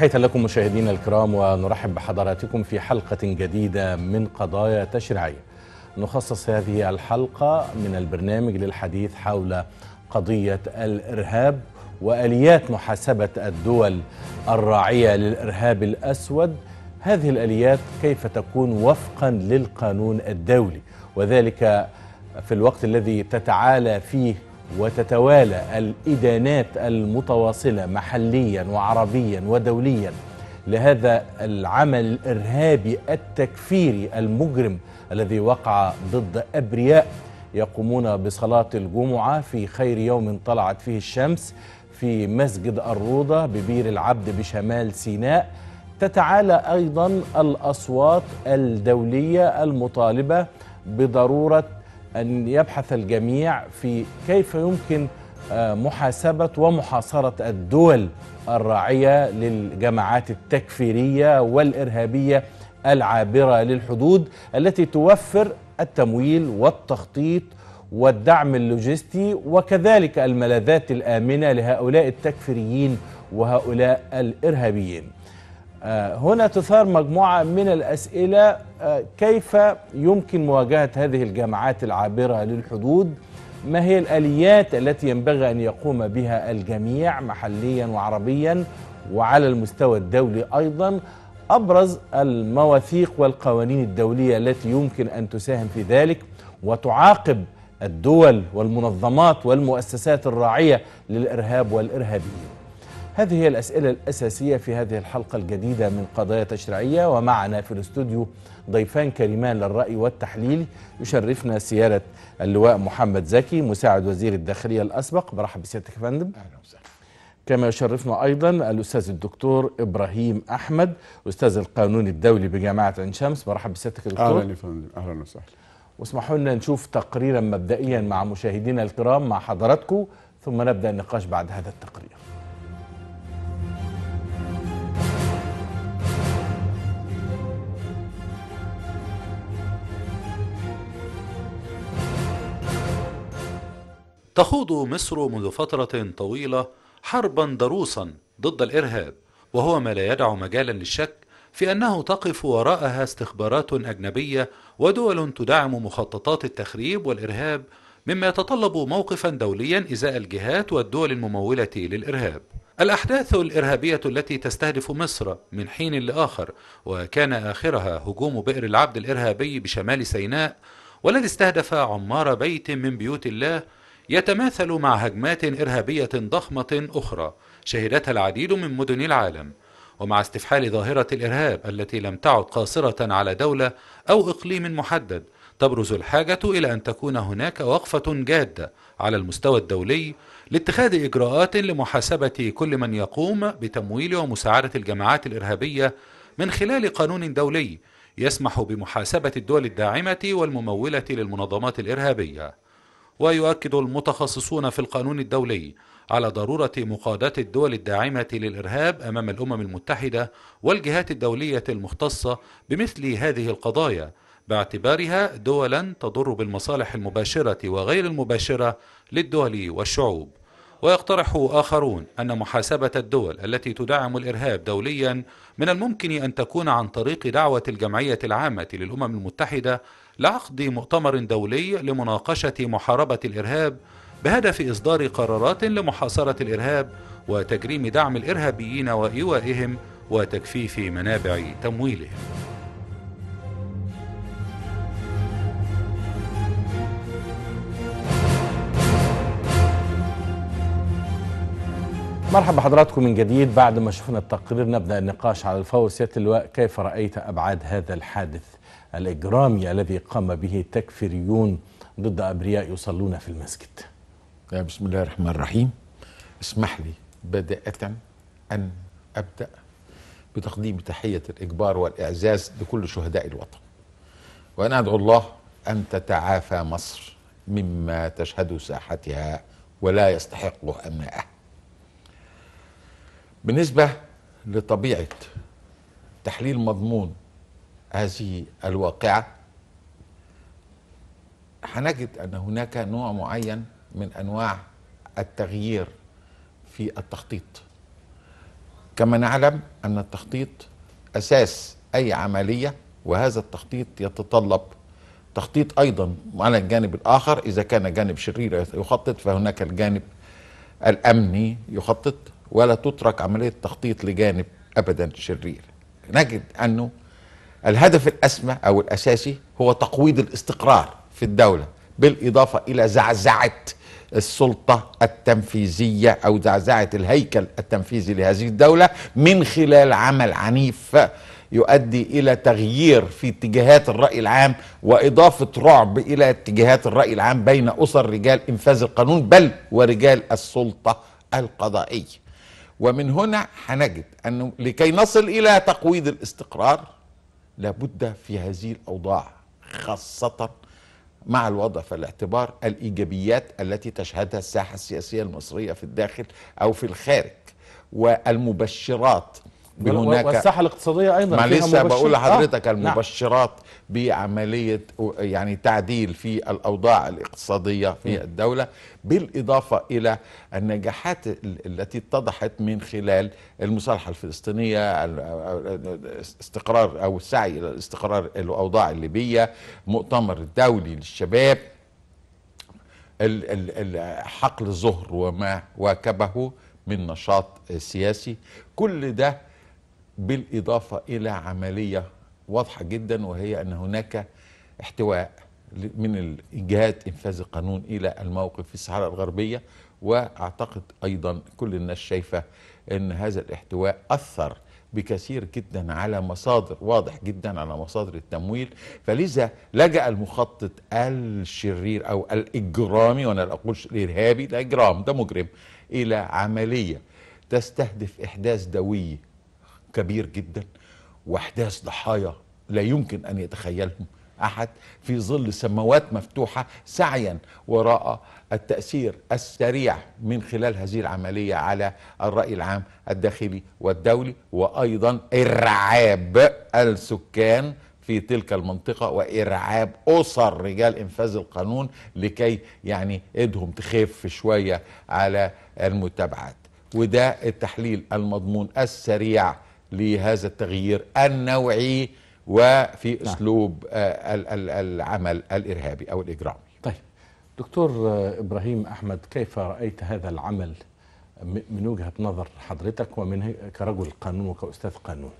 تحية لكم مشاهدينا الكرام ونرحب بحضراتكم في حلقة جديدة من قضايا تشريعية. نخصص هذه الحلقة من البرنامج للحديث حول قضية الإرهاب وآليات محاسبة الدول الراعية للإرهاب الأسود. هذه الآليات كيف تكون وفقا للقانون الدولي وذلك في الوقت الذي تتعالى فيه وتتوالى الإدانات المتواصلة محليا وعربيا ودوليا لهذا العمل الإرهابي التكفيري المجرم الذي وقع ضد أبرياء يقومون بصلاة الجمعة في خير يوم طلعت فيه الشمس في مسجد الروضة ببير العبد بشمال سيناء تتعالى أيضا الأصوات الدولية المطالبة بضرورة أن يبحث الجميع في كيف يمكن آه، محاسبة ومحاصرة الدول الراعية للجماعات التكفيرية والإرهابية العابرة للحدود التي توفر التمويل والتخطيط والدعم اللوجستي وكذلك الملاذات الآمنة لهؤلاء التكفيريين وهؤلاء الإرهابيين آه، هنا تثار مجموعة من الأسئلة آه، كيف يمكن مواجهة هذه الجماعات العابرة للحدود ما هي الآليات التي ينبغي أن يقوم بها الجميع محليا وعربيا وعلى المستوى الدولي أيضا أبرز المواثيق والقوانين الدولية التي يمكن أن تساهم في ذلك وتعاقب الدول والمنظمات والمؤسسات الراعية للإرهاب والإرهابيين هذه هي الأسئلة الأساسية في هذه الحلقة الجديدة من قضايا تشريعية ومعنا في الاستوديو ضيفان كريمان للرأي والتحليل يشرفنا سيادة اللواء محمد زكي مساعد وزير الداخلية الأسبق برحب بسيادتك يا فندم أهلا وسهلا كما يشرفنا أيضا الأستاذ الدكتور إبراهيم أحمد أستاذ القانون الدولي بجامعة عين شمس برحب بسيادتك يا دكتور أهلا فندم أهلا وسهلا واسمحوا لنا نشوف تقريرا مبدئيا مع مشاهدينا الكرام مع حضراتكم ثم نبدأ النقاش بعد هذا التقرير تخوض مصر منذ فترة طويلة حربا ضروسا ضد الإرهاب وهو ما لا يدع مجالا للشك في أنه تقف وراءها استخبارات أجنبية ودول تدعم مخططات التخريب والإرهاب مما يتطلب موقفا دوليا إزاء الجهات والدول الممولة للإرهاب الأحداث الإرهابية التي تستهدف مصر من حين لآخر وكان آخرها هجوم بئر العبد الإرهابي بشمال سيناء والذي استهدف عمار بيت من بيوت الله يتماثل مع هجمات إرهابية ضخمة أخرى شهدتها العديد من مدن العالم ومع استفحال ظاهرة الإرهاب التي لم تعد قاصرة على دولة أو إقليم محدد تبرز الحاجة إلى أن تكون هناك وقفة جادة على المستوى الدولي لاتخاذ إجراءات لمحاسبة كل من يقوم بتمويل ومساعدة الجماعات الإرهابية من خلال قانون دولي يسمح بمحاسبة الدول الداعمة والممولة للمنظمات الإرهابية ويؤكد المتخصصون في القانون الدولي على ضرورة مقادة الدول الداعمة للإرهاب أمام الأمم المتحدة والجهات الدولية المختصة بمثل هذه القضايا باعتبارها دولا تضر بالمصالح المباشرة وغير المباشرة للدول والشعوب ويقترح آخرون أن محاسبة الدول التي تدعم الإرهاب دوليا من الممكن أن تكون عن طريق دعوة الجمعية العامة للأمم المتحدة لعقد مؤتمر دولي لمناقشة محاربة الإرهاب بهدف إصدار قرارات لمحاصرة الإرهاب وتجريم دعم الإرهابيين وإيوائهم وتجفيف منابع تمويلهم مرحبا بحضراتكم من جديد بعد ما شفنا التقرير نبدا النقاش على الفور سياده اللواء كيف رايت ابعاد هذا الحادث الاجرامي الذي قام به التكفيريون ضد ابرياء يصلون في المسجد بسم الله الرحمن الرحيم اسمح لي بدايه ان ابدا بتقديم تحيه الاجبار والاعزاز لكل شهداء الوطن وانا ادعو الله ان تتعافى مصر مما تشهد ساحتها ولا يستحقه امنائها بالنسبة لطبيعة تحليل مضمون هذه الواقعة هنجد أن هناك نوع معين من أنواع التغيير في التخطيط كما نعلم أن التخطيط أساس أي عملية وهذا التخطيط يتطلب تخطيط أيضا على الجانب الآخر إذا كان جانب شرير يخطط فهناك الجانب الأمني يخطط ولا تترك عملية تخطيط لجانب أبدا شرير نجد أنه الهدف الأسمى أو الأساسي هو تقويض الاستقرار في الدولة بالإضافة إلى زعزعة السلطة التنفيذية أو زعزعة الهيكل التنفيذي لهذه الدولة من خلال عمل عنيف يؤدي إلى تغيير في اتجاهات الرأي العام وإضافة رعب إلى اتجاهات الرأي العام بين أسر رجال إنفاذ القانون بل ورجال السلطة القضائية ومن هنا هنجد أنه لكي نصل إلى تقويض الاستقرار لابد في هذه الأوضاع خاصة مع الوضع في الاعتبار الإيجابيات التي تشهدها الساحة السياسية المصرية في الداخل أو في الخارج والمبشرات بهناك والساحه الاقتصاديه ايضا لسه بقول آه. لحضرتك آه. المبشرات بعمليه يعني تعديل في الاوضاع الاقتصاديه في الدوله بالاضافه الى النجاحات التي اتضحت من خلال المصالحه الفلسطينيه استقرار او السعي الى استقرار الاوضاع الليبيه مؤتمر الدولي للشباب حقل الظهر وما واكبه من نشاط سياسي كل ده بالإضافة إلى عملية واضحه جدا وهي ان هناك احتواء من جهات انفاذ القانون الى الموقف في الصحراء الغربيه واعتقد ايضا كل الناس شايفه ان هذا الاحتواء اثر بكثير جدا على مصادر واضح جدا على مصادر التمويل فلذا لجأ المخطط الشرير أو الإجرامي وأنا لا أقولش الإرهابي ده إجرام ده مجرم إلى عملية تستهدف إحداث دوي كبير جدا واحداث ضحايا لا يمكن ان يتخيلهم احد في ظل سماوات مفتوحه سعيا وراء التاثير السريع من خلال هذه العمليه على الراي العام الداخلي والدولي وايضا ارعاب السكان في تلك المنطقه وارعاب اسر رجال انفاذ القانون لكي يعني ايدهم تخف شويه على المتابعات وده التحليل المضمون السريع لهذا التغيير النوعي وفي نعم. اسلوب آه، العمل الارهابي او الاجرامي. طيب دكتور آه، ابراهيم احمد كيف رايت هذا العمل من وجهه نظر حضرتك ومن كرجل قانون وكاستاذ قانون؟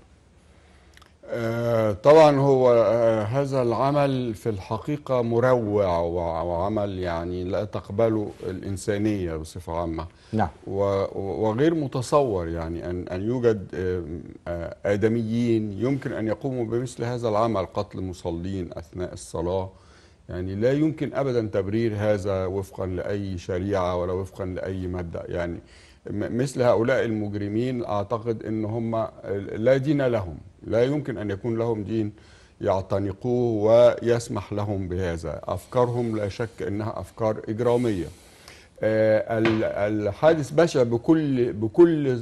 آه، طبعا هو آه، هذا العمل في الحقيقة مروع وعمل يعني لا تقبله الإنسانية بصفة عامة نعم. وغير متصور يعني أن, أن يوجد آه، آدميين يمكن أن يقوموا بمثل هذا العمل قتل مصلين أثناء الصلاة يعني لا يمكن أبدا تبرير هذا وفقا لأي شريعة ولا وفقا لأي مادة يعني مثل هؤلاء المجرمين أعتقد أن هم لا دين لهم لا يمكن أن يكون لهم دين يعتنقوه ويسمح لهم بهذا أفكارهم لا شك أنها أفكار إجرامية آه، الحادث بشع بكل, بكل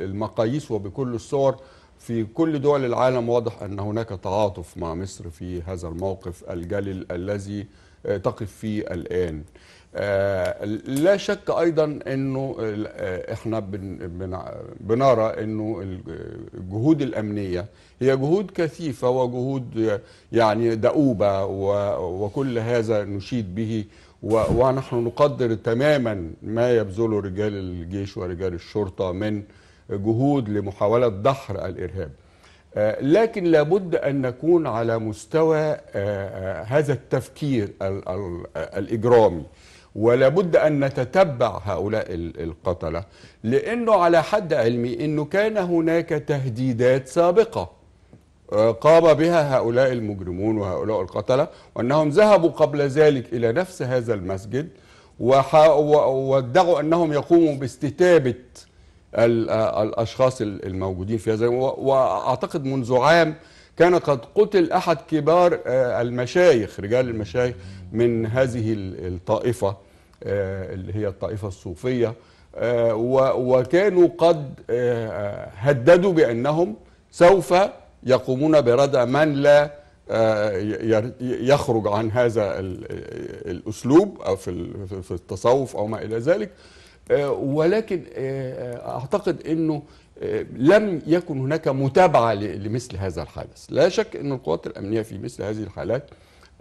المقاييس وبكل الصور في كل دول العالم واضح أن هناك تعاطف مع مصر في هذا الموقف الجلل الذي آه، تقف فيه الآن آه، لا شك ايضا انه آه، احنا بنرى انه الجهود الامنيه هي جهود كثيفه وجهود يعني دؤوبه وكل هذا نشيد به ونحن نقدر تماما ما يبذله رجال الجيش ورجال الشرطه من جهود لمحاوله دحر الارهاب. آه، لكن لابد ان نكون على مستوى هذا التفكير الاجرامي. ولا بد أن نتتبع هؤلاء القتلة لأنه على حد علمي أنه كان هناك تهديدات سابقة آه، قام بها هؤلاء المجرمون وهؤلاء القتلة وأنهم ذهبوا قبل ذلك إلى نفس هذا المسجد وادعوا أنهم يقوموا باستتابة آه، الأشخاص الموجودين في هذا وأعتقد منذ عام كان قد قتل أحد كبار آه، المشايخ رجال المشايخ من هذه الطائفة آه، اللي هي الطائفة الصوفية آه، وكانوا قد هددوا بأنهم سوف يقومون بردع من لا يخرج عن هذا الأسلوب أو في التصوف أو ما إلى ذلك ولكن أعتقد أنه لم يكن هناك متابعة لمثل هذا الحدث لا شك أن القوات الأمنية في مثل هذه الحالات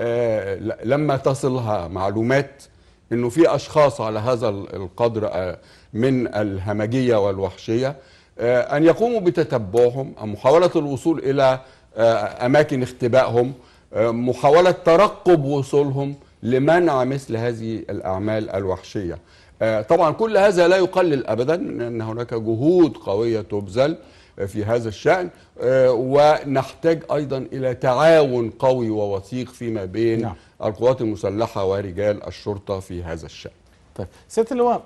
آه، لما تصلها معلومات أنه في أشخاص على هذا القدر آه، من الهمجية والوحشية آه، أن يقوموا بتتبعهم محاولة الوصول إلى أماكن اختبائهم محاولة ترقب وصولهم لمنع مثل هذه الأعمال الوحشية آه، طبعا كل هذا لا يقلل ابدا من ان هناك جهود قويه تبذل في هذا الشأن آه، ونحتاج أيضا إلى تعاون قوي ووثيق فيما بين نعم. القوات المسلحة ورجال الشرطة في هذا الشأن طيب سيادة اللواء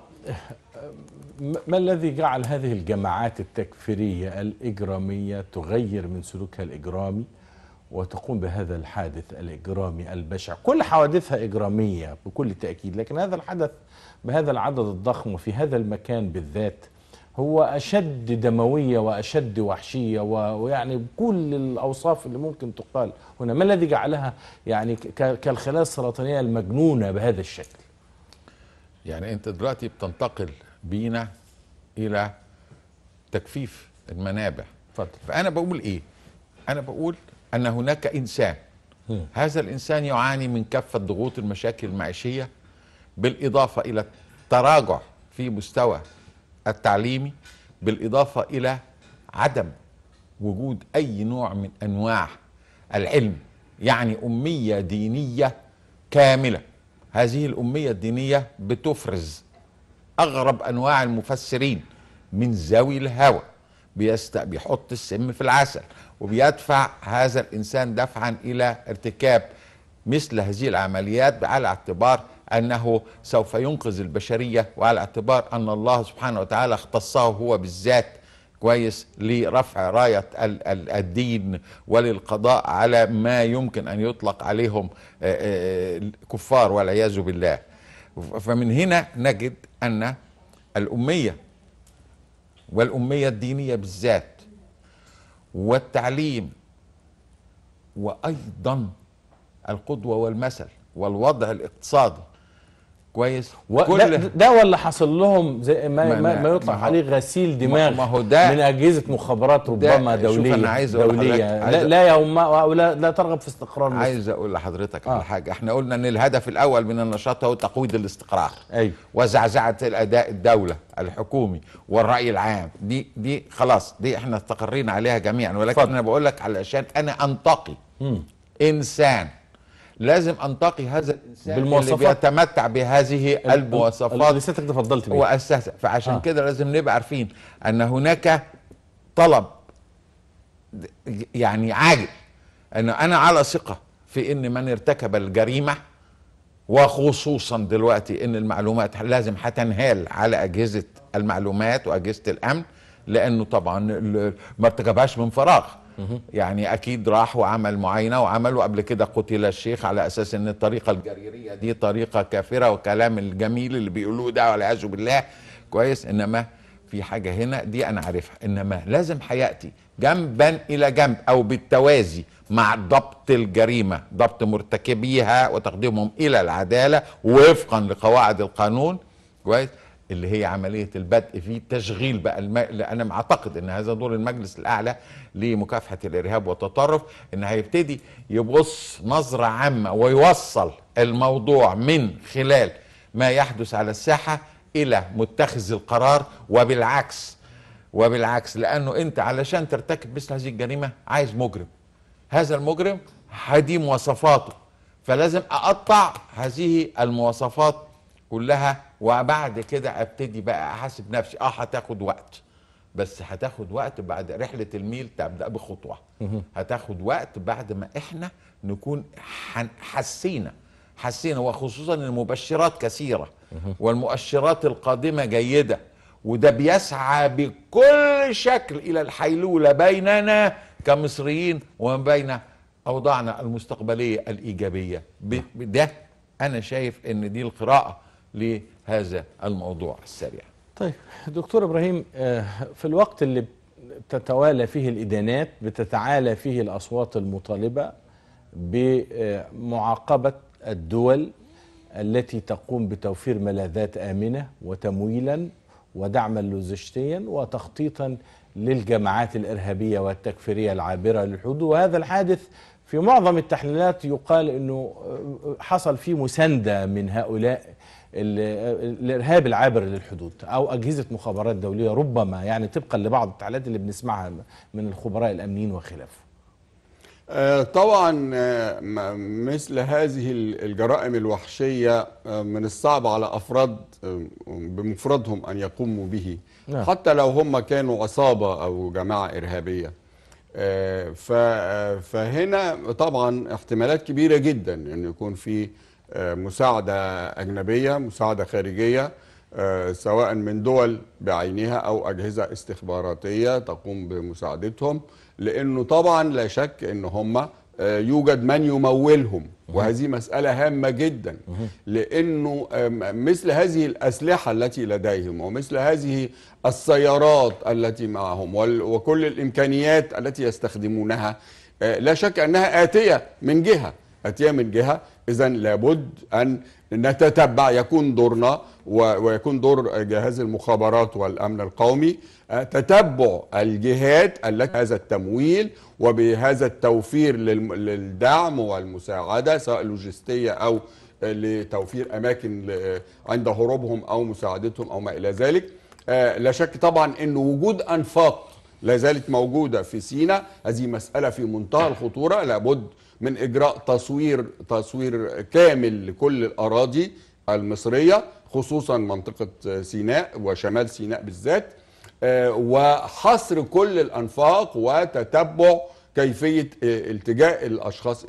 ما الذي جعل هذه الجماعات التكفيرية الإجرامية تغير من سلوكها الإجرامي وتقوم بهذا الحادث الإجرامي البشع كل حوادثها إجرامية بكل تأكيد لكن هذا الحدث بهذا العدد الضخم وفي هذا المكان بالذات هو أشد دموية وأشد وحشية ويعني بكل الأوصاف اللي ممكن تقال هنا ما الذي جعلها يعني كالخلايا السرطانية المجنونة بهذا الشكل يعني أنت دلوقتي بتنتقل بينا إلى تجفيف المنابع فضل. فأنا بقول إيه أنا بقول أن هناك إنسان م. هذا الإنسان يعاني من كافة ضغوط المشاكل المعيشية بالاضافه الى تراجع في مستوى التعليمي بالاضافه الى عدم وجود اي نوع من انواع العلم يعني اميه دينيه كامله هذه الاميه الدينيه بتفرز اغرب انواع المفسرين من ذوي الهوى بيست... بيحط السم في العسل وبيدفع هذا الانسان دفعا الى ارتكاب مثل هذه العمليات على اعتبار أنه سوف ينقذ البشرية وعلى اعتبار أن الله سبحانه وتعالى اختصه هو بالذات كويس لرفع راية الدين وللقضاء على ما يمكن أن يطلق عليهم آه، آه، كفار والعياذ بالله فمن هنا نجد أن الأمية والأمية الدينية بالذات والتعليم وأيضا القدوة والمثل والوضع الاقتصادي كويس و... كل ده, ده ولا حصل لهم زي ما, ما, ما, ما يطلق ما عليه غسيل دماغ ما هو ده من اجهزه مخابرات ربما ده دوليه شوف أنا عايز أقول دوليه عايز لا, لا يوم لا, لا ترغب في استقرار مصر عايز اقول لحضرتك آه. على حاجه احنا قلنا ان الهدف الاول من النشاط هو تقويض الاستقرار ايوه وزعزعه الاداء الدوله الحكومي والراي العام دي دي خلاص دي احنا استقرينا عليها جميعا ولكن فضل. انا بقول لك علشان انا انتقي م. انسان لازم انتقي هذا الانسان بالمواصفات اللي بيتمتع بهذه المواصفات اللي سيادتك تفضلت بيها فعشان آه. كده لازم نبقى عارفين ان هناك طلب يعني عاجل ان انا على ثقه في ان من ارتكب الجريمه وخصوصا دلوقتي ان المعلومات لازم هتنهال على اجهزه المعلومات واجهزه الامن لانه طبعا ما ارتكبهاش من فراغ يعني اكيد راح وعمل معاينه وعمل وقبل كده قتل الشيخ على اساس ان الطريقه الجريريه دي طريقه كافره وكلام الجميل اللي بيقولوه ده والعياذ بالله كويس انما في حاجه هنا دي انا عارفها انما لازم حياتي جنبا الى جنب او بالتوازي مع ضبط الجريمه ضبط مرتكبيها وتقديمهم الى العداله وفقا لقواعد القانون كويس اللي هي عملية البدء في تشغيل بقى الم... أنا معتقد أن هذا دور المجلس الأعلى لمكافحة الإرهاب والتطرف أن هيبتدي يبص نظرة عامة ويوصل الموضوع من خلال ما يحدث على الساحة إلى متخذ القرار وبالعكس وبالعكس لأنه أنت علشان ترتكب مثل هذه الجريمة عايز مجرم هذا المجرم هدي مواصفاته فلازم أقطع هذه المواصفات كلها وبعد كده ابتدي بقى احاسب نفسي اه هتاخد وقت بس هتاخد وقت بعد رحله الميل تبدا بخطوه هتاخد وقت بعد ما احنا نكون حسينا حسينا وخصوصا المبشرات كثيره والمؤشرات القادمه جيده وده بيسعى بكل شكل الى الحيلوله بيننا كمصريين وما بين اوضاعنا المستقبليه الايجابيه ده انا شايف ان دي القراءه ل هذا الموضوع السريع طيب دكتور إبراهيم آه، في الوقت اللي بتتوالى فيه الإدانات بتتعالى فيه الأصوات المطالبة بمعاقبة الدول التي تقوم بتوفير ملاذات آمنة وتمويلا ودعما لوجستيا وتخطيطا للجماعات الإرهابية والتكفيرية العابرة للحدود وهذا الحادث في معظم التحليلات يقال أنه آه، حصل فيه مساندة من هؤلاء الارهاب العابر للحدود او اجهزه مخابرات دوليه ربما يعني طبقا لبعض التعليقات اللي بنسمعها من الخبراء الامنيين وخلافه آه، طبعا آه، مثل هذه الجرائم الوحشية آه، من الصعب على أفراد بمفردهم أن يقوموا به نعم. حتى لو هم كانوا عصابة أو جماعة إرهابية فهنا طبعا احتمالات كبيرة جدا أن يكون في آه، مساعدة أجنبية مساعدة خارجية آه، سواء من دول بعينها أو أجهزة استخباراتية تقوم بمساعدتهم لأنه طبعا لا شك أن هم آه، يوجد من يمولهم وهذه مسألة هامة جدا لأنه مثل هذه الأسلحة التي لديهم ومثل هذه السيارات التي معهم وكل الإمكانيات التي يستخدمونها لا شك أنها آتية من جهة آتية من جهة اذا لابد ان نتتبع يكون دورنا ويكون دور جهاز المخابرات والامن القومي آه، تتبع الجهات التي هذا التمويل وبهذا التوفير للدعم والمساعده سواء لوجستيه او لتوفير اماكن عند هروبهم او مساعدتهم او ما الى ذلك آه، لا شك طبعا ان وجود انفاق لا زالت موجوده في سينا هذه مساله في منتهى الخطوره لابد من اجراء تصوير تصوير كامل لكل الاراضي المصريه خصوصا منطقه سيناء وشمال سيناء بالذات آه، وحصر كل الانفاق وتتبع كيفيه آه، التجاء الاشخاص آه،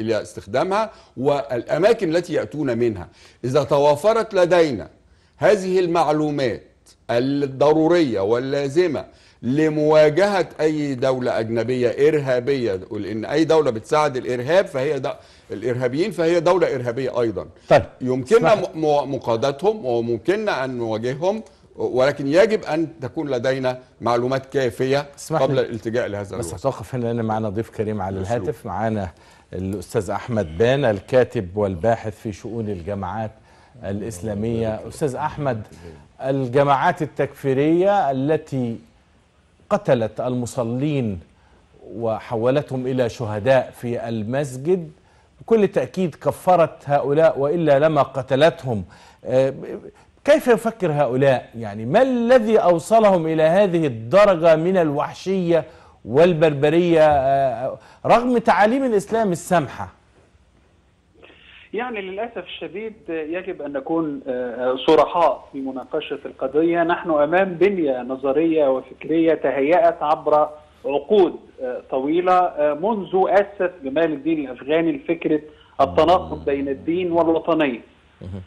الى استخدامها والاماكن التي ياتون منها اذا توافرت لدينا هذه المعلومات الضروريه واللازمه لمواجهه اي دوله اجنبيه ارهابيه لان اي دوله بتساعد الارهاب فهي ده الارهابيين فهي دوله ارهابيه ايضا طيب. يمكننا مقادتهم وممكننا ان نواجههم ولكن يجب ان تكون لدينا معلومات كافيه قبل الالتجاء لهذا بس هتوقف هنا لان معانا ضيف كريم على الهاتف معانا الاستاذ احمد بان الكاتب والباحث في شؤون الجامعات الاسلاميه استاذ احمد الجماعات التكفيريه التي قتلت المصلين وحولتهم إلى شهداء في المسجد بكل تأكيد كفرت هؤلاء وإلا لما قتلتهم آه، كيف يفكر هؤلاء يعني ما الذي أوصلهم إلى هذه الدرجة من الوحشية والبربرية آه، رغم تعاليم الإسلام السمحه يعني للاسف الشديد يجب ان نكون آه، صرحاء في مناقشه القضيه، نحن امام بنيه نظريه وفكريه تهيأت عبر عقود آه، طويله آه، منذ اسس جمال الدين الافغاني لفكره التناقض بين الدين والوطنيه.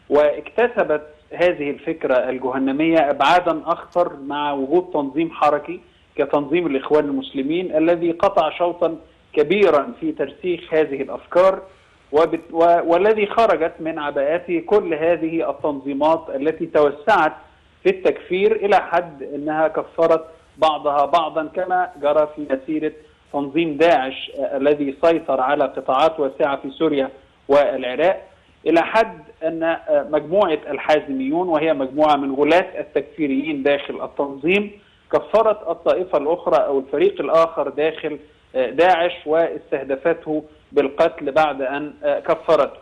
واكتسبت هذه الفكره الجهنميه ابعادا اخطر مع وجود تنظيم حركي كتنظيم الاخوان المسلمين الذي قطع شوطا كبيرا في ترسيخ هذه الافكار والذي خرجت من عباءته كل هذه التنظيمات التي توسعت في التكفير إلى حد أنها كفرت بعضها بعضا كما جرى في مسيرة تنظيم داعش الذي سيطر على قطاعات واسعة في سوريا والعراق إلى حد أن مجموعة الحازميون وهي مجموعة من غلاة التكفيريين داخل التنظيم كفرت الطائفة الأخرى أو الفريق الآخر داخل داعش واستهدفته بالقتل بعد أن آه، كفرته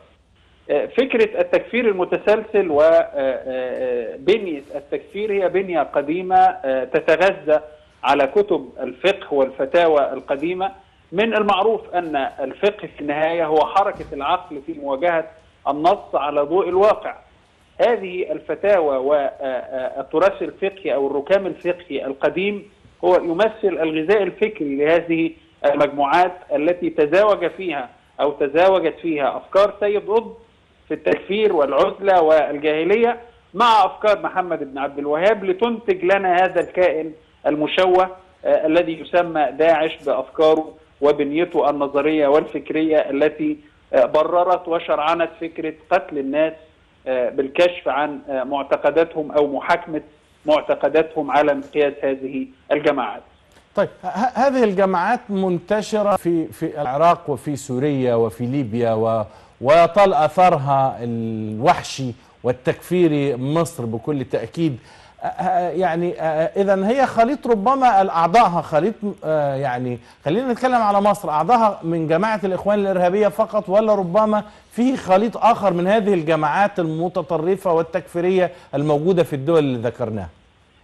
آه، فكرة التكفير المتسلسل وبنية آه، التكفير هي بنية قديمة تتغذى على كتب الفقه والفتاوى القديمة من المعروف أن الفقه في النهاية هو حركة العقل في مواجهة النص على ضوء الواقع هذه الفتاوى والتراث الفقهي أو الركام الفقهي القديم هو يمثل الغذاء الفكري لهذه المجموعات التي تزاوج فيها أو تزاوجت فيها أفكار سيد قطب في التكفير والعزلة والجاهلية مع أفكار محمد بن عبد الوهاب لتنتج لنا هذا الكائن المشوه آه، الذي يسمى داعش بأفكاره وبنيته النظرية والفكرية التي آه، بررت وشرعنت فكرة قتل الناس آه، بالكشف عن معتقداتهم أو محاكمة معتقداتهم على مقياس هذه الجماعات طيب هذه الجماعات منتشرة في في العراق وفي سوريا وفي ليبيا و ويطال أثرها الوحشي والتكفيري مصر بكل تأكيد يعني إذا هي خليط ربما أعضائها خليط آه، يعني خلينا نتكلم على مصر أعضائها من جماعة الإخوان الإرهابية فقط ولا ربما فيه خليط آخر من هذه الجماعات المتطرفة والتكفيرية الموجودة في الدول اللي ذكرناها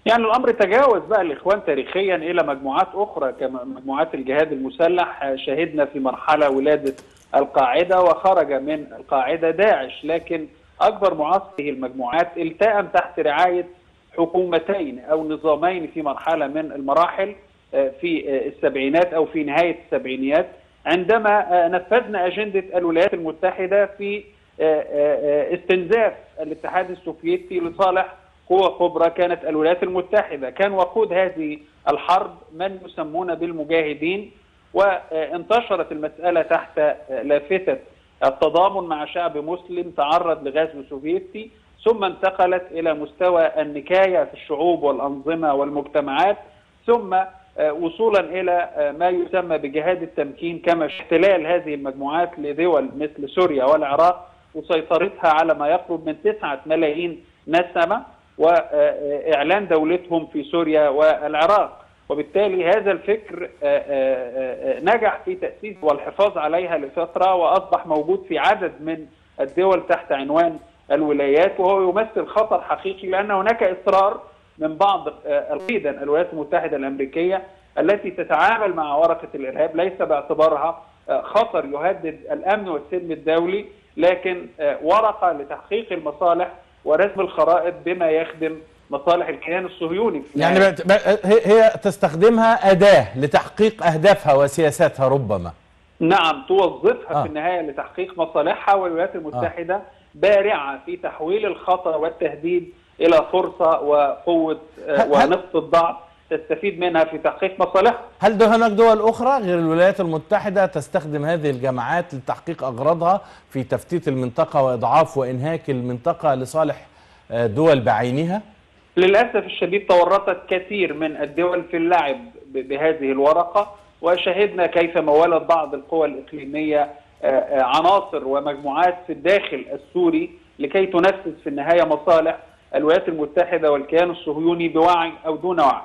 يعني الامر تجاوز بقى الاخوان تاريخيا الى مجموعات اخرى كمجموعات الجهاد المسلح شهدنا في مرحله ولاده القاعده وخرج من القاعده داعش لكن اكبر معاصره المجموعات التئم تحت رعايه حكومتين او نظامين في مرحله من المراحل آه، في آه، السبعينات او في نهايه السبعينيات عندما آه، نفذنا اجنده الولايات المتحده في استنزاف الاتحاد السوفيتي لصالح قوة كبرى كانت الولايات المتحدة كان وقود هذه الحرب من يسمون بالمجاهدين وانتشرت المسألة تحت لافتة التضامن مع شعب مسلم تعرض لغزو سوفيتي ثم انتقلت إلى مستوى النكاية في الشعوب والأنظمة والمجتمعات ثم آه، وصولا الى آه، ما يسمى بجهاد التمكين كما احتلال هذه المجموعات لدول مثل سوريا والعراق وسيطرتها على ما يقرب من 9 ملايين نسمه واعلان دولتهم في سوريا والعراق وبالتالي هذا الفكر آه، آه، آه، نجح في تاسيس والحفاظ عليها لفتره واصبح موجود في عدد من الدول تحت عنوان الولايات وهو يمثل خطر حقيقي لان هناك اصرار من بعض ايضا الولايات المتحده الامريكيه التي تتعامل مع ورقه الارهاب ليس باعتبارها خطر يهدد الامن والسلم الدولي لكن ورقه لتحقيق المصالح ورسم الخرائط بما يخدم مصالح الكيان الصهيوني يعني بقى بقى هي تستخدمها أداة لتحقيق أهدافها وسياساتها ربما نعم توظفها آه. في النهاية لتحقيق مصالحها والولايات المتحدة آه. بارعة في تحويل الخطر والتهديد إلى فرصة وقوة آه، ونقطة ضعف تستفيد منها في تحقيق مصالحها هل هناك دول أخرى غير الولايات المتحدة تستخدم هذه الجماعات لتحقيق أغراضها في تفتيت المنطقة وإضعاف وإنهاك المنطقة لصالح آه، دول بعينها؟ للأسف الشديد تورطت كثير من الدول في اللعب بهذه الورقة وشهدنا كيف مولت بعض القوى الإقليمية آه، آه، عناصر ومجموعات في الداخل السوري لكي تنفذ في النهاية مصالح الولايات المتحدة والكيان الصهيوني بوعي أو دون وعي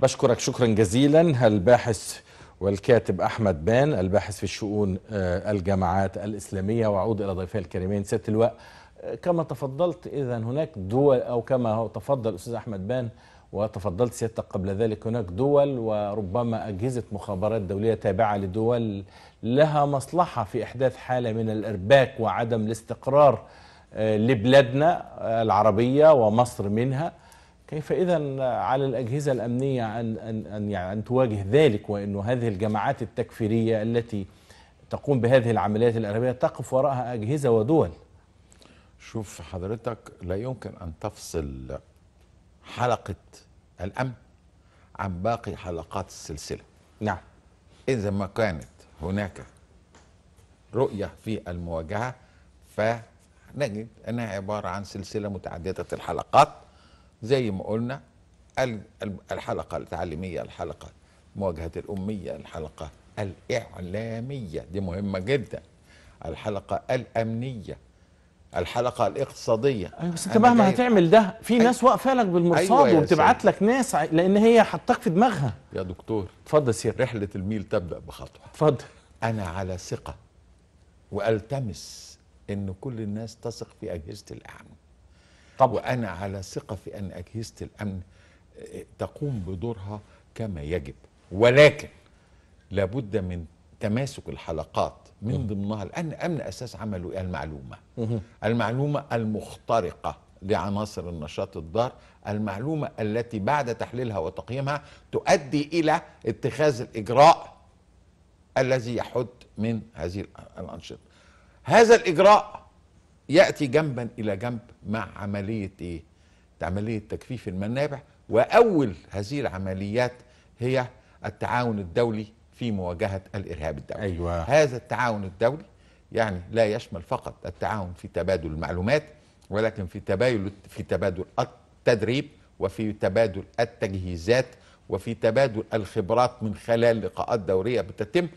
بشكرك شكرا جزيلا الباحث والكاتب أحمد بان الباحث في الشؤون آه، الجامعات الإسلامية وأعود إلى ضيفي الكريمين سيادة اللواء آه، كما تفضلت إذا هناك دول أو كما تفضل الأستاذ أحمد بان وتفضلت سيادتك قبل ذلك هناك دول وربما أجهزة مخابرات دولية تابعة لدول لها مصلحة في إحداث حالة من الإرباك وعدم الاستقرار آه، لبلادنا العربية ومصر منها كيف إذا على الأجهزة الأمنية أن, أن, أن, يعني أن تواجه ذلك وأن هذه الجماعات التكفيرية التي تقوم بهذه العمليات الإرهابية تقف وراءها أجهزة ودول شوف حضرتك لا يمكن أن تفصل حلقة الأمن عن باقي حلقات السلسلة نعم إذا ما كانت هناك رؤية في المواجهة فنجد أنها عبارة عن سلسلة متعددة الحلقات زي ما قلنا الحلقة التعليمية الحلقة مواجهة الأمية الحلقة الإعلامية دي مهمة جدا الحلقة الأمنية الحلقه الاقتصاديه ايوه بس انت مهما هتعمل ده في أيوة. ناس واقفه لك بالمرصاد أيوة وبتبعت لك ناس لان هي حطاك في دماغها يا دكتور اتفضل سيادة رحله الميل تبدا بخطوه اتفضل انا على ثقه والتمس ان كل الناس تثق في اجهزه الاعمال طبعا. وأنا على ثقة في أن أجهزة الأمن آه، تقوم بدورها كما يجب ولكن لابد من تماسك الحلقات من ضمنها لأن أمن أساس عمله إيه؟ المعلومة المعلومة المخترقة لعناصر النشاط الضار المعلومة التي بعد تحليلها وتقييمها تؤدي إلى اتخاذ الإجراء الذي يحد من هذه الأنشطة هذا الإجراء ياتي جنبا الى جنب مع عمليه ايه؟ عمليه تجفيف المنابع واول هذه العمليات هي التعاون الدولي في مواجهه الارهاب الدولي. أيوة. هذا التعاون الدولي يعني لا يشمل فقط التعاون في تبادل المعلومات ولكن في تبادل في تبادل التدريب وفي تبادل التجهيزات وفي تبادل الخبرات من خلال لقاءات دوريه بتتم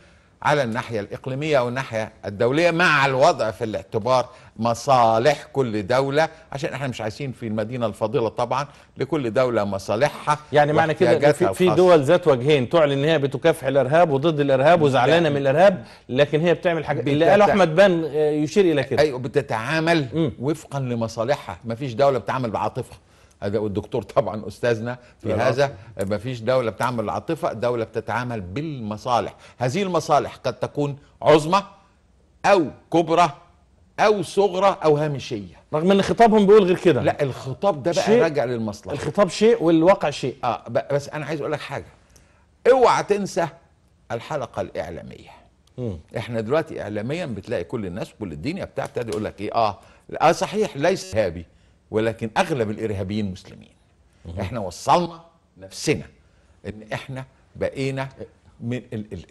على الناحية الإقليمية أو الناحية الدولية مع الوضع في الاعتبار مصالح كل دولة عشان احنا مش عايزين في المدينة الفاضلة طبعا لكل دولة مصالحها يعني معنى كده في, في دول ذات وجهين تعلن ان هي بتكافح الارهاب وضد الارهاب وزعلانة يعني من الارهاب لكن هي بتعمل حاجات اللي قاله احمد بان آه، يشير الى كده ايوه بتتعامل وفقا لمصالحها مفيش دولة بتتعامل بعاطفة والدكتور طبعا استاذنا في هذا ما فيش دوله بتعمل العاطفه دوله بتتعامل بالمصالح هذه المصالح قد تكون عظمى او كبرى او صغرى او هامشيه رغم ان خطابهم بيقول غير كده لا الخطاب ده بقى راجع للمصلحه الخطاب شيء والواقع شيء اه بس انا عايز اقول لك حاجه اوعى تنسى الحلقه الاعلاميه مم. احنا دلوقتي اعلاميا بتلاقي كل الناس كل الدنيا بتاعتها يقول لك ايه اه اه صحيح ليس هابي ولكن اغلب الارهابيين مسلمين احنا وصلنا نفسنا ان احنا بقينا من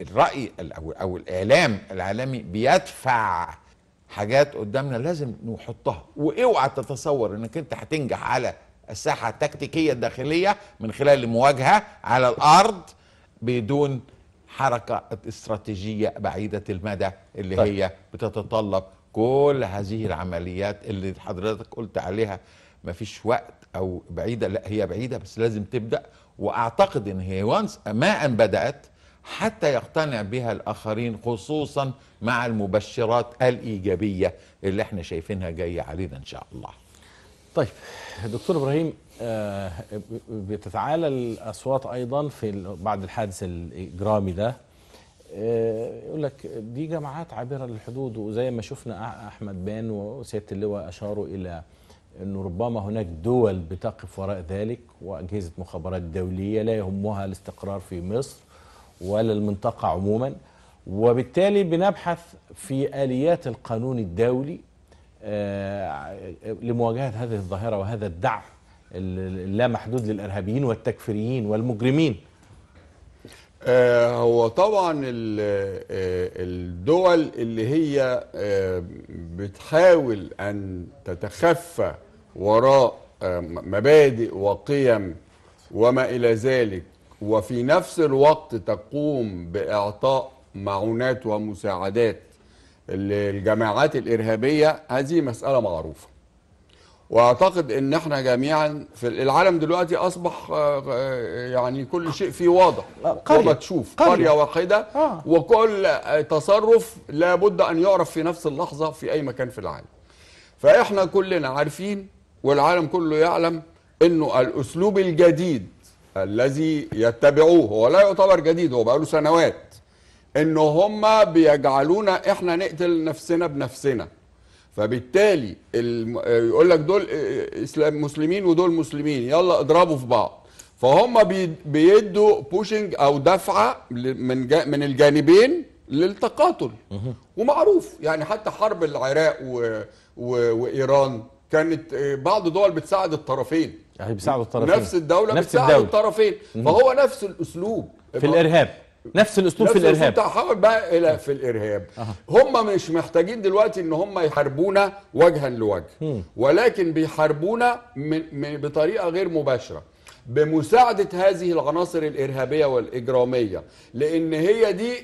الراي او الاعلام العالمي بيدفع حاجات قدامنا لازم نحطها واوعى تتصور انك انت هتنجح على الساحه التكتيكيه الداخليه من خلال المواجهه على الارض بدون حركه استراتيجيه بعيده المدى اللي طيب. هي بتتطلب كل هذه العمليات اللي حضرتك قلت عليها مفيش وقت او بعيده لا هي بعيده بس لازم تبدا واعتقد ان هي وانس ما ان بدات حتى يقتنع بها الاخرين خصوصا مع المبشرات الايجابيه اللي احنا شايفينها جايه علينا ان شاء الله. طيب دكتور ابراهيم آه، بتتعالى الاصوات ايضا في بعد الحادث الاجرامي ده آه، يقول لك دي جماعات عابره للحدود وزي ما شفنا احمد بان وسياده اللواء اشاروا الى انه ربما هناك دول بتقف وراء ذلك واجهزه مخابرات دوليه لا يهمها الاستقرار في مصر ولا المنطقه عموما وبالتالي بنبحث في اليات القانون الدولي آه، لمواجهه هذه الظاهره وهذا الدعم اللامحدود للارهابيين والتكفيريين والمجرمين آه هو طبعا آه، الدول اللي هي آه، بتحاول ان تتخفى وراء آه، مبادئ وقيم وما الى ذلك وفي نفس الوقت تقوم باعطاء معونات ومساعدات للجماعات الارهابيه هذه مساله معروفه واعتقد ان احنا جميعا في العالم دلوقتي اصبح آه، آه، يعني كل شيء فيه واضح قرية تشوف قرية, قرية واحدة آه. وكل تصرف لابد ان يعرف في نفس اللحظة في اي مكان في العالم فاحنا كلنا عارفين والعالم كله يعلم انه الاسلوب الجديد الذي يتبعوه هو لا يعتبر جديد هو بقاله سنوات ان هم بيجعلونا احنا نقتل نفسنا بنفسنا فبالتالي آه، يقول لك دول آه، آه، اسلام مسلمين ودول مسلمين يلا اضربوا في بعض فهم بيدوا بوشنج او دفعه من من الجانبين للتقاتل ومعروف يعني حتى حرب العراق و... و... وايران كانت بعض دول بتساعد الطرفين يعني بيساعدوا الطرفين نفس الدوله نفس بتساعد الدولة. الطرفين فهو نفس الاسلوب في الارهاب نفس الاسلوب في الارهاب نفس الاسلوب بقى الى في الارهاب هم مش محتاجين دلوقتي ان هم يحاربونا وجها لوجه ولكن بيحاربونا بطريقه غير مباشره بمساعدة هذه العناصر الإرهابية والإجرامية لأن هي دي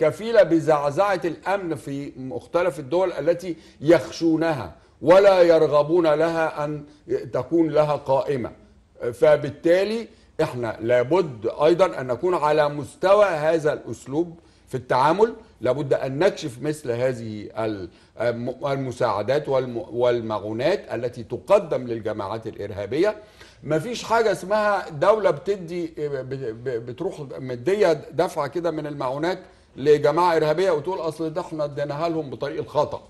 كفيلة بزعزعة الأمن في مختلف الدول التي يخشونها ولا يرغبون لها أن تكون لها قائمة فبالتالي احنا لابد ايضا ان نكون على مستوى هذا الاسلوب في التعامل لابد ان نكشف مثل هذه المساعدات والمعونات التي تقدم للجماعات الارهابيه ما فيش حاجه اسمها دوله بتدي بتروح مديه دفعه كده من المعونات لجماعه ارهابيه وتقول اصل ده احنا اديناها لهم بطريق الخطا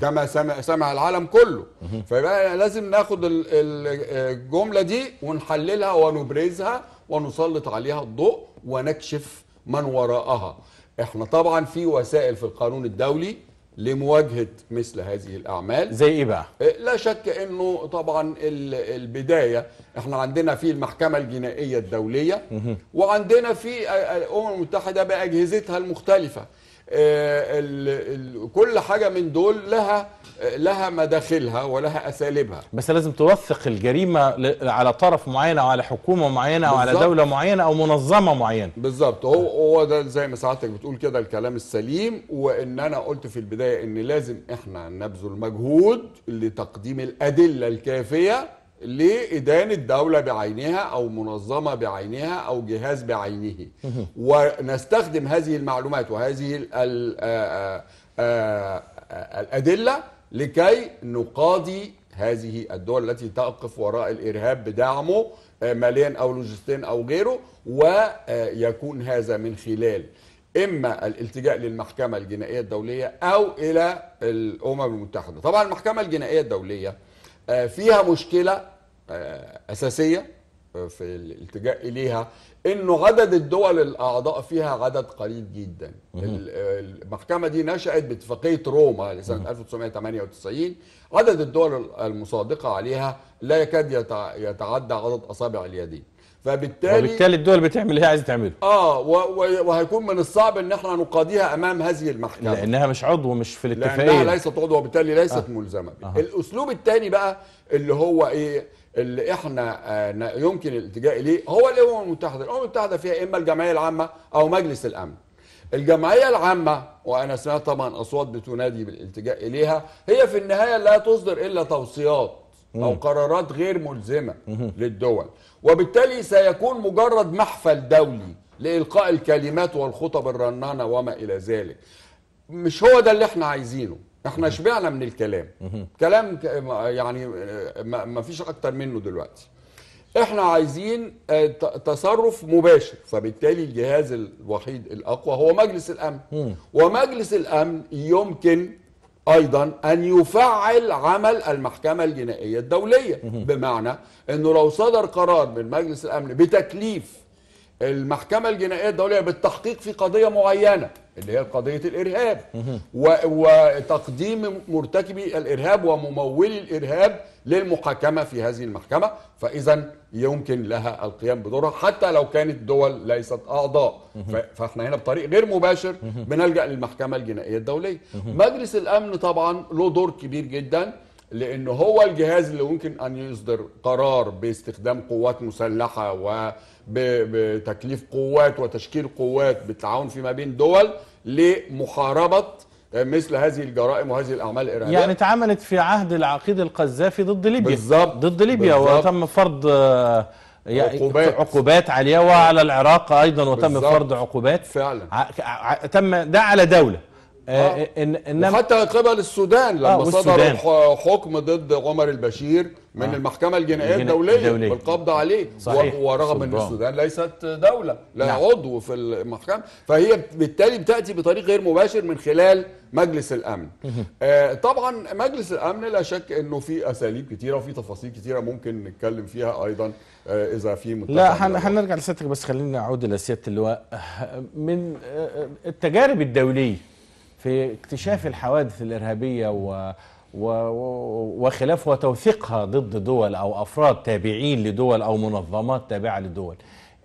كما سمع, سمع العالم كله فيبقى لازم ناخد الجمله دي ونحللها ونبرزها ونسلط عليها الضوء ونكشف من وراءها احنا طبعا في وسائل في القانون الدولي لمواجهه مثل هذه الاعمال زي ايه بقى إيه، لا شك انه طبعا البدايه احنا عندنا في المحكمه الجنائيه الدوليه وعندنا في الامم المتحده باجهزتها المختلفه آه، كل حاجه من دول لها لها مداخلها ولها اساليبها بس لازم توثق الجريمه على طرف معين او على حكومه معينه او على دوله معينه او منظمه معينه بالظبط هو هو ده زي ما سعادتك بتقول كده الكلام السليم وان انا قلت في البدايه ان لازم احنا نبذل مجهود لتقديم الادله الكافيه لإدانة دولة بعينها أو منظمة بعينها أو جهاز بعينه ونستخدم هذه المعلومات وهذه الـ الـ آه، الـ آه، آه، الأدلة لكي نقاضي هذه الدول التي تقف وراء الإرهاب بدعمه ماليا أو لوجستيا أو غيره ويكون هذا من خلال إما الالتجاء للمحكمة الجنائية الدولية أو إلى الأمم المتحدة طبعا المحكمة الجنائية الدولية فيها مشكلة آه، اساسيه آه، في الالتجاء اليها انه عدد الدول الاعضاء فيها عدد قليل جدا المحكمه دي نشات باتفاقيه روما لسنه 1998 عدد الدول المصادقه عليها لا يكاد يتعدى عدد اصابع اليدين فبالتالي وبالتالي الدول بتعمل اللي هي عايزه تعمله اه وهيكون من الصعب ان احنا نقاضيها امام هذه المحكمه لانها مش عضو مش في الاتفاقيه لانها ليست عضو وبالتالي ليست آه. ملزمه آه. الاسلوب الثاني بقى اللي هو ايه اللي احنا آه، يمكن الالتجاء اليه هو الامم المتحده الامم المتحده فيها اما الجمعيه العامه او مجلس الامن الجمعيه العامه وانا سمعت طبعا اصوات بتنادي بالالتجاء اليها هي في النهايه لا تصدر الا توصيات او قرارات غير ملزمه للدول وبالتالي سيكون مجرد محفل دولي لالقاء الكلمات والخطب الرنانه وما الى ذلك مش هو ده اللي احنا عايزينه احنا شبعنا من الكلام كلام يعني آه، ما فيش اكتر منه دلوقتي احنا عايزين آه، تصرف مباشر فبالتالي الجهاز الوحيد الاقوى هو مجلس الامن ومجلس الامن يمكن ايضا ان يفعل عمل المحكمه الجنائيه الدوليه بمعنى انه لو صدر قرار من مجلس الامن بتكليف المحكمه الجنائيه الدوليه بالتحقيق في قضيه معينه اللي هي قضيه الارهاب وتقديم مرتكبي الارهاب وممولي الارهاب للمحاكمه في هذه المحكمه فاذا يمكن لها القيام بدورها حتى لو كانت دول ليست اعضاء فاحنا هنا بطريق غير مباشر بنلجا للمحكمه الجنائيه الدوليه مجلس الامن طبعا له دور كبير جدا لان هو الجهاز اللي ممكن ان يصدر قرار باستخدام قوات مسلحه و بتكليف قوات وتشكيل قوات بالتعاون فيما بين دول لمحاربه مثل هذه الجرائم وهذه الاعمال الارهابيه يعني اتعملت في عهد العقيد القذافي ضد ليبيا بالظبط ضد ليبيا بالزبط وتم فرض آه، يعني عقوبات عقوبات عليها وعلى العراق ايضا وتم فرض عقوبات فعلا تم ده على دوله آه،, آه إن إنما حتى قبل السودان لما آه صدر حكم ضد عمر البشير من آه المحكمة الجنائية الدولية, الدولية بالقبض عليه صحيح ورغم صدران. ان السودان ليست دولة لا نعم. عضو في المحكمة فهي بالتالي بتأتي بطريق غير مباشر من خلال مجلس الأمن آه طبعا مجلس الأمن لا شك انه في أساليب كثيرة وفي تفاصيل كثيرة ممكن نتكلم فيها أيضا آه إذا في لا هنرجع لسيادتك بس خليني أعود لسيادة اللواء من آه، آه، التجارب الدولية في اكتشاف الحوادث الإرهابية و وخلافها وتوثيقها ضد دول أو أفراد تابعين لدول أو منظمات تابعة لدول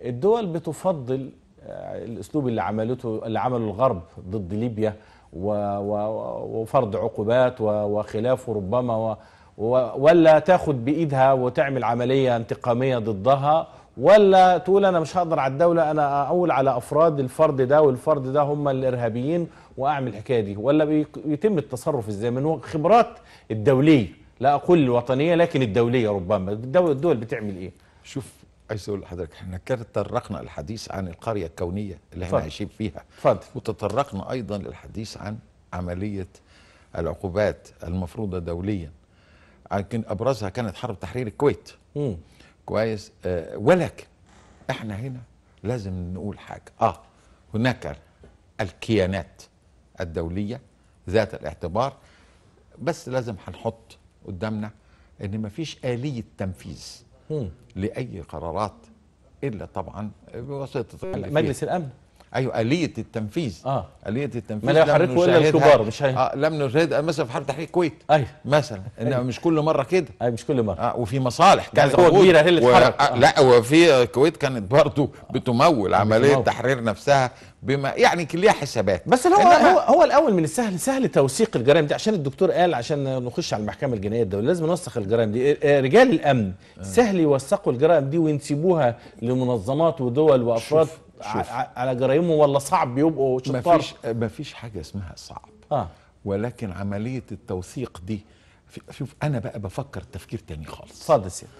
الدول بتفضل آه، الأسلوب اللي عملته اللي عمله الغرب ضد ليبيا وفرض عقوبات وخلافه ربما ولا تاخد بإيدها وتعمل عملية انتقامية ضدها ولا تقول أنا مش هقدر على الدولة أنا أقول على أفراد الفرد ده والفرد ده هم الإرهابيين واعمل الحكايه دي ولا بيتم التصرف ازاي من خبرات الدوليه لا اقول الوطنيه لكن الدوليه ربما الدول, بتعمل ايه شوف عايز اقول لحضرتك احنا كده تطرقنا الحديث عن القريه الكونيه اللي احنا عايشين فيها فضل. وتطرقنا ايضا للحديث عن عمليه العقوبات المفروضه دوليا لكن ابرزها كانت حرب تحرير الكويت مم. كويس آه ولكن احنا هنا لازم نقول حاجه اه هناك الكيانات الدوليه ذات الاعتبار بس لازم هنحط قدامنا ان ما فيش اليه تنفيذ لاي قرارات الا طبعا بواسطه مجلس الامن ايوه اليه التنفيذ اه اليه التنفيذ ما لا يحركوا الا الكبار مش هي. آه لم نشاهد آه، مثلا في حرب تحرير الكويت ايوه مثلا انما مش كل مره كده ايوه مش كل مره آه وفي مصالح يعني كانت قوه كبيره هي اللي اتحركت آه. لا وفي آه، الكويت كانت برضه بتمول عمليه بتمول. تحرير نفسها بما يعني كان ليها حسابات بس هو هو هو الاول من السهل سهل توثيق الجرائم دي عشان الدكتور قال عشان نخش على المحكمه الجنائيه الدوليه لازم نوثق الجرائم دي إيه، إيه، رجال الامن آه. سهل يوثقوا الجرائم دي وينسبوها لمنظمات ودول وافراد شوف. شوف. على جرايمه ولا صعب يبقوا شطار مفيش مفيش حاجه اسمها صعب آه. ولكن عمليه التوثيق دي شوف انا بقى بفكر تفكير تاني خالص سيدي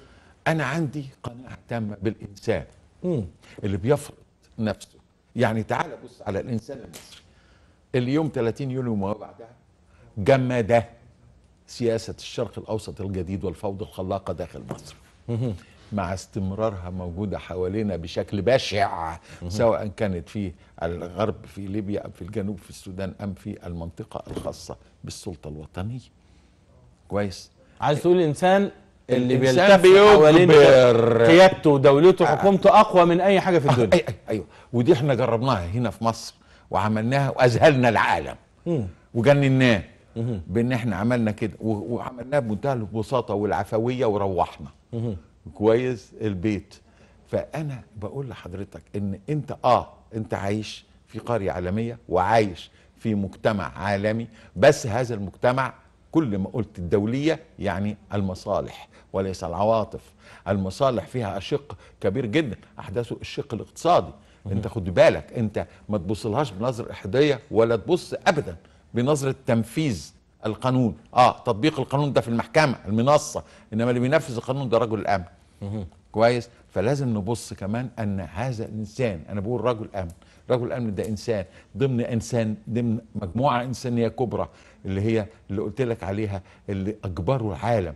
انا عندي قناعه تامه بالانسان مم. اللي بيفرض نفسه يعني تعال بص على الانسان المصري اليوم 30 يوليو وما بعدها جمد سياسه الشرق الاوسط الجديد والفوضى الخلاقه داخل مصر مم. مع استمرارها موجودة حوالينا بشكل بشع سواء كانت في الغرب في ليبيا أم في الجنوب في السودان أم في المنطقة الخاصة بالسلطة الوطنية كويس عايز تقول الإنسان اللي بيلتف حوالين قيادته ودولته وحكومته أقوى من أي حاجة في آه، الدنيا أيوة ودي احنا جربناها هنا في مصر وعملناها وأذهلنا العالم وجنناه بان احنا عملنا كده وعملناه بمنتهى البساطه والعفويه وروحنا كويس البيت فانا بقول لحضرتك ان انت اه انت عايش في قريه عالميه وعايش في مجتمع عالمي بس هذا المجتمع كل ما قلت الدوليه يعني المصالح وليس العواطف المصالح فيها اشق كبير جدا احداثه الشق الاقتصادي انت خد بالك انت ما تبصلهاش بنظره احدية ولا تبص ابدا بنظره تنفيذ القانون اه تطبيق القانون ده في المحكمه المنصه انما اللي بينفذ القانون ده رجل الامن كويس فلازم نبص كمان ان هذا الانسان انا بقول رجل امن رجل امن ده انسان ضمن انسان ضمن مجموعه انسانيه كبرى اللي هي اللي قلت لك عليها اللي اجبروا العالم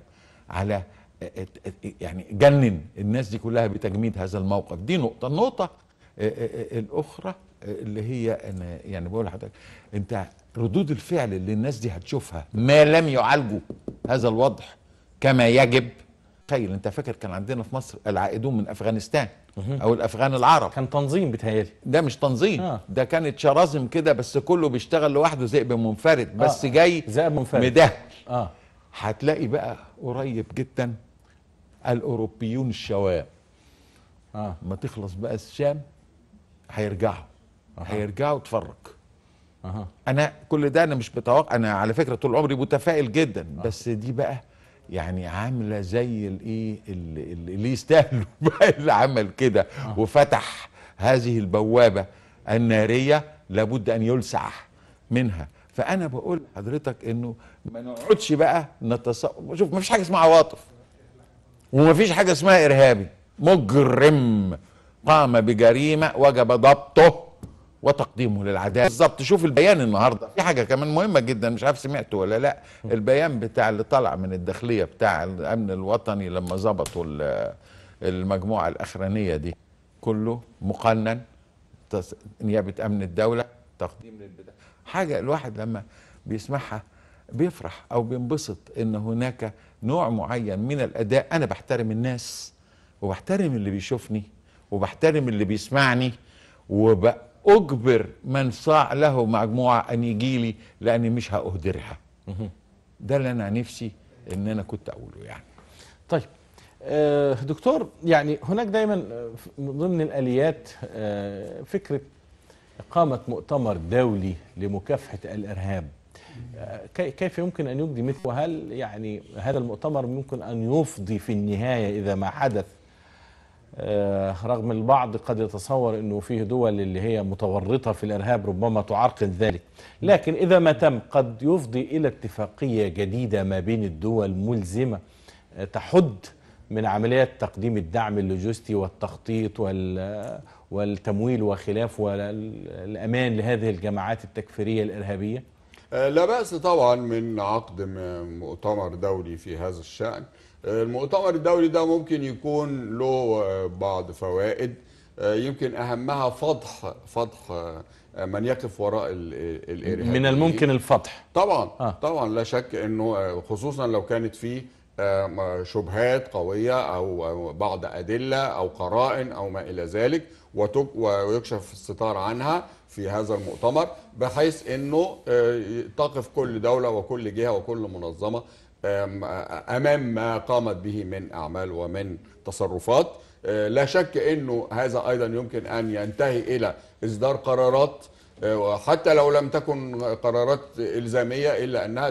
على آه، آه، آه، يعني جنن الناس دي كلها بتجميد هذا الموقف دي نقطه النقطه الاخرى اللي هي أنا يعني بقول لحضرتك انت ردود الفعل اللي الناس دي هتشوفها ما لم يعالجوا هذا الوضع كما يجب تخيل انت فاكر كان عندنا في مصر العائدون من افغانستان او الافغان العرب كان تنظيم بيتهيألي ده مش تنظيم آه. ده كانت شرازم كده بس كله بيشتغل لوحده ذئب منفرد آه. بس آه. جاي ذئب منفرد اه هتلاقي بقى قريب جدا الاوروبيون الشوام آه. ما تخلص بقى الشام هيرجعوا آه. هيرجعوا تفرق آه. انا كل ده انا مش بتوقع انا على فكره طول عمري متفائل جدا آه. بس دي بقى يعني عامله زي الايه اللي, اللي يستاهلوا اللي عمل كده آه. وفتح هذه البوابه الناريه لابد ان يلسع منها فانا بقول لحضرتك انه ما نقعدش بقى نتصور شوف ما فيش حاجه اسمها عواطف وما فيش حاجه اسمها ارهابي مجرم قام بجريمه وجب ضبطه وتقديمه للعداله بالظبط شوف البيان النهارده في حاجه كمان مهمه جدا مش عارف سمعته ولا لا البيان بتاع اللي طلع من الداخليه بتاع الامن الوطني لما ظبطوا المجموعه الاخرانيه دي كله مقنن نيابه امن الدوله تقديم للبدايه حاجه الواحد لما بيسمعها بيفرح او بينبسط ان هناك نوع معين من الاداء انا بحترم الناس وبحترم اللي بيشوفني وبحترم اللي بيسمعني وبقى اجبر من صاع له مجموعه ان يجي لي لاني مش هاهدرها ده اللي انا نفسي ان انا كنت اقوله يعني طيب آه، دكتور يعني هناك دايما من ضمن الاليات آه، فكره اقامه مؤتمر دولي لمكافحه الارهاب آه، كيف يمكن ان يجدي مثل وهل يعني هذا المؤتمر ممكن ان يفضي في النهايه اذا ما حدث آه، رغم البعض قد يتصور أنه فيه دول اللي هي متورطة في الإرهاب ربما تعرقل ذلك لكن إذا ما تم قد يفضي إلى اتفاقية جديدة ما بين الدول ملزمة آه، تحد من عمليات تقديم الدعم اللوجستي والتخطيط والتمويل وخلافه والأمان لهذه الجماعات التكفيرية الإرهابية آه، لا بأس طبعا من عقد مؤتمر دولي في هذا الشأن المؤتمر الدولي ده ممكن يكون له آه، بعض فوائد آه، يمكن اهمها فضح فضح آه، من يقف وراء الارهاب من الممكن الفضح طبعا آه. طبعا لا شك انه خصوصا لو كانت في شبهات قويه او بعض ادله او قرائن او ما الى ذلك ويكشف الستار عنها في هذا المؤتمر بحيث انه تقف كل دوله وكل جهه وكل منظمه امام ما قامت به من اعمال ومن تصرفات أه، لا شك انه هذا ايضا يمكن ان ينتهي الى اصدار قرارات أه، وحتى لو لم تكن قرارات الزاميه الا انها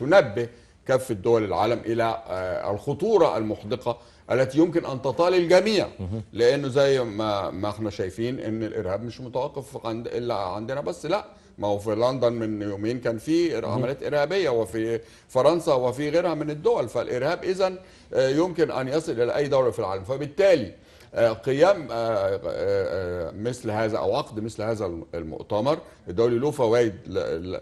تنبه كافه دول العالم الى أه، الخطوره المحدقه التي يمكن ان تطال الجميع لانه زي ما ما احنا شايفين ان الارهاب مش متوقف عند الا عندنا بس لا ما هو في لندن من يومين كان في عمليات ارهابيه وفي فرنسا وفي غيرها من الدول فالارهاب اذا آه، يمكن ان يصل الى اي دوله في العالم فبالتالي آه، قيام آه، مثل هذا او عقد مثل هذا المؤتمر الدولي له فوائد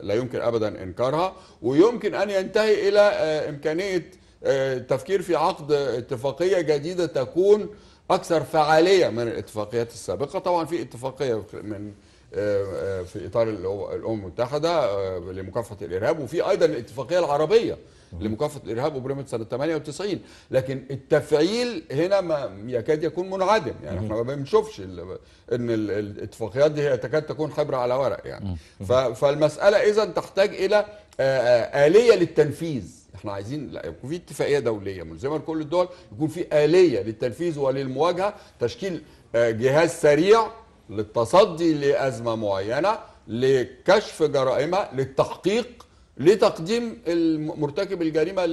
لا يمكن ابدا انكارها ويمكن ان ينتهي الى امكانيه التفكير في عقد اتفاقيه جديده تكون اكثر فعاليه من الاتفاقيات السابقه طبعا في اتفاقيه من آه، آه، في اطار الامم المتحده آه، لمكافحه الارهاب وفي ايضا الاتفاقيه العربيه لمكافحه الارهاب ابرمت سنه 98 لكن التفعيل هنا ما يكاد يكون منعدم يعني احنا ما بنشوفش ان الاتفاقيات دي هي تكاد تكون حبر على ورق يعني فالمساله اذا تحتاج الى اليه للتنفيذ احنا عايزين لا يكون في اتفاقيه دوليه ملزمه لكل الدول يكون في اليه للتنفيذ وللمواجهه تشكيل جهاز سريع للتصدي لأزمة معينة لكشف جرائمها للتحقيق لتقديم مرتكب الجريمة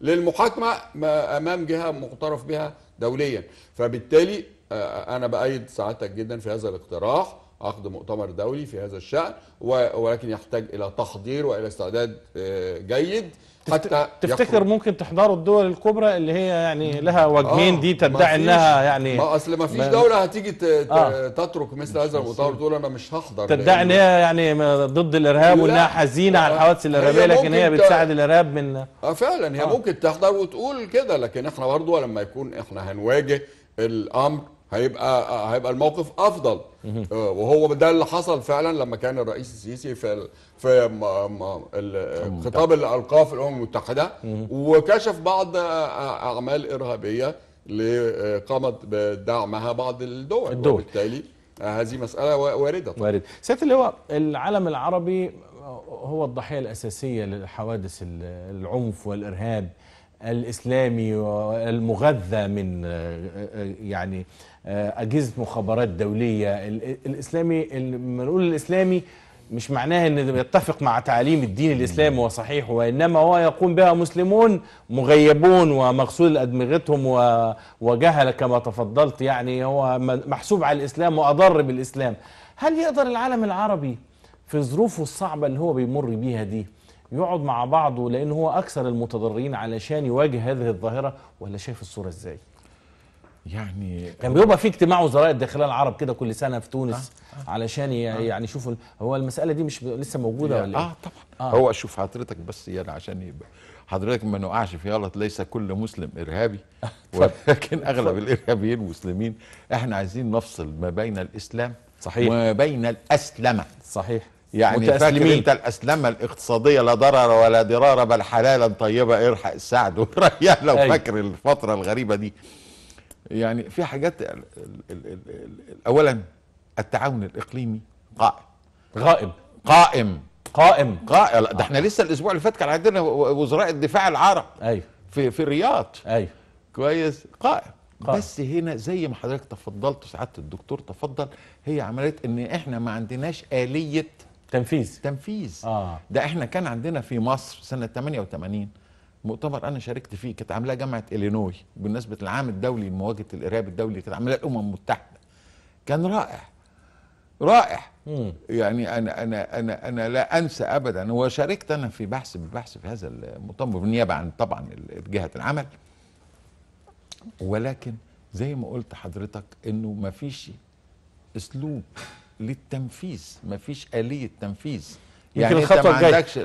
للمحاكمة أمام جهة معترف بها دوليا فبالتالي آه، آه، أنا بأيد سعادتك جدا في هذا الاقتراح عقد مؤتمر دولي في هذا الشأن ولكن يحتاج إلى تحضير وإلى استعداد آه، جيد حتى تفتكر يخرج. ممكن تحضره الدول الكبرى اللي هي يعني لها وجهين آه دي تدعي انها يعني ما اصل ما فيش دوله هتيجي آه تترك مثل هذا المطار وتقول انا مش هحضر تدعي ان هي يعني ضد الارهاب وانها حزينه على آه. الحوادث الارهابيه لكن هي بتساعد الارهاب من اه فعلا هي آه. ممكن تحضر وتقول كده لكن احنا برضه لما يكون احنا هنواجه الامر هيبقى هيبقى الموقف افضل آه، وهو ده اللي حصل فعلا لما كان الرئيس السيسي في في خطاب الالقاه في الامم المتحده وكشف بعض آه، اعمال ارهابيه اللي قامت بدعمها بعض الدول, الدول. وبالتالي آه، هذه مساله وارده طبعا. وارد سياده اللواء العالم العربي هو الضحيه الاساسيه لحوادث العنف والارهاب الاسلامي المغذى من يعني آه، اجهزه مخابرات دوليه الاسلامي لما نقول الاسلامي مش معناه ان يتفق مع تعاليم الدين الاسلامي وصحيح وانما هو يقوم بها مسلمون مغيبون ومغسول ادمغتهم وجهل كما تفضلت يعني هو محسوب على الاسلام واضر بالاسلام هل يقدر العالم العربي في ظروفه الصعبه اللي هو بيمر بيها دي يقعد مع بعضه لان هو اكثر المتضررين علشان يواجه هذه الظاهره ولا شايف الصوره ازاي يعني كان بيبقى في اجتماع وزراء الداخليه العرب كده كل سنه في تونس آه. آه. علشان آه. يعني يشوفوا هو المساله دي مش لسه موجوده ولا إيه؟ اه طبعا آه. هو شوف حضرتك بس يعني عشان يبقى حضرتك ما نقعش في غلط ليس كل مسلم ارهابي ولكن اغلب الارهابيين مسلمين احنا عايزين نفصل ما بين الاسلام صحيح وما بين الاسلمه صحيح يعني فاكر انت الاسلمه الاقتصاديه لا ضرر ولا ضرار بل حلالا طيبه ارحق السعد وريح لو أيوة. فاكر الفتره الغريبه دي يعني في حاجات اولا التعاون الاقليمي قائم غائب قائم قائم قائم ده احنا لسه الاسبوع اللي فات كان عندنا وزراء الدفاع العرب ايوه في في الرياض ايوه كويس قائم قائم. بس هنا زي ما حضرتك تفضلت سعاده الدكتور تفضل هي عمليه ان احنا ما عندناش اليه تنفيذ تنفيذ آه. ده احنا كان عندنا في مصر سنه 88 مؤتمر انا شاركت فيه كانت عاملاه جامعه الينوي بمناسبه العام الدولي لمواجهه الارهاب الدولي كانت عاملاه الامم المتحده كان رائع رائع مم. يعني انا انا انا انا لا انسى ابدا وشاركت انا في بحث بحث في هذا المؤتمر بالنيابه عن طبعا جهه العمل ولكن زي ما قلت حضرتك انه ما فيش اسلوب للتنفيذ ما فيش اليه تنفيذ يعني انت ما عندكش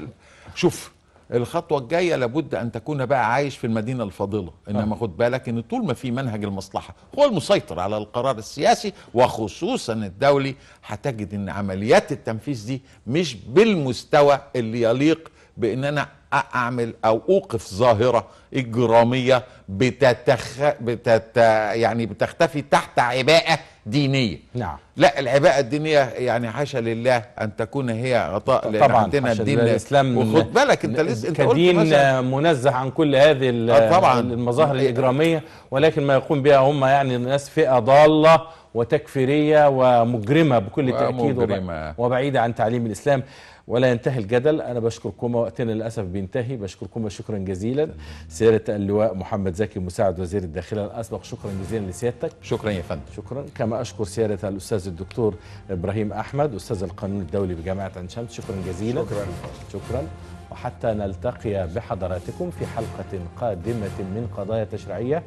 شوف الخطوه الجايه لابد ان تكون بقى عايش في المدينه الفاضله انما آه. خد بالك ان طول ما في منهج المصلحه هو المسيطر على القرار السياسي وخصوصا الدولي هتجد ان عمليات التنفيذ دي مش بالمستوى اللي يليق بان انا اعمل او اوقف ظاهره اجراميه بتتخ... بتت... يعني بتختفي تحت عباءه دينيه نعم لا العباءه الدينيه يعني حاشا لله ان تكون هي غطاء طبعا عندنا الدين الاسلام وخد بالك انت لسه انت كدين قلت منزه عن كل هذه آه، طبعا المظاهر الاجراميه ولكن ما يقوم بها هم يعني الناس فئه ضاله وتكفيريه ومجرمه بكل تاكيد وبعيده عن تعليم الاسلام ولا ينتهي الجدل أنا بشكركم وقتنا للأسف بينتهي بشكركم شكرا جزيلا سيادة اللواء محمد زكي مساعد وزير الداخليه الأسبق شكرا جزيلا لسيادتك شكرا يا فندم شكرا كما أشكر سيادة الأستاذ الدكتور إبراهيم أحمد أستاذ القانون الدولي بجامعة عين شمس شكرا جزيلا شكرا شكرا وحتى نلتقي بحضراتكم في حلقة قادمة من قضايا تشريعية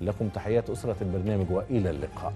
لكم تحيات أسرة البرنامج وإلى اللقاء